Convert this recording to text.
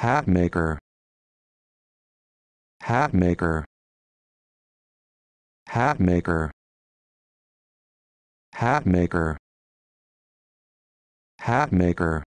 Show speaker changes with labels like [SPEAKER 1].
[SPEAKER 1] Hatmaker. Hatmaker. Hatmaker. Hatmaker. Hatmaker.